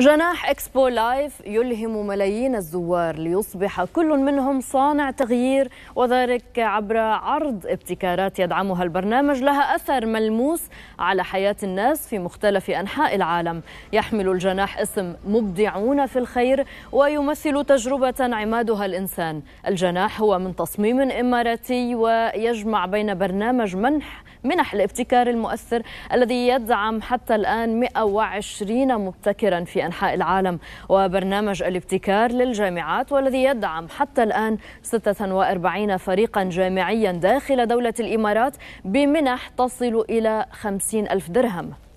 جناح اكسبو لايف يلهم ملايين الزوار ليصبح كل منهم صانع تغيير وذلك عبر عرض ابتكارات يدعمها البرنامج لها اثر ملموس على حياه الناس في مختلف انحاء العالم يحمل الجناح اسم مبدعون في الخير ويمثل تجربه عمادها الانسان الجناح هو من تصميم اماراتي ويجمع بين برنامج منح منح الابتكار المؤثر الذي يدعم حتى الان 120 مبتكرا في أنحاء العالم وبرنامج الابتكار للجامعات والذي يدعم حتى الآن 46 فريقا جامعيا داخل دولة الإمارات بمنح تصل إلى 50 ألف درهم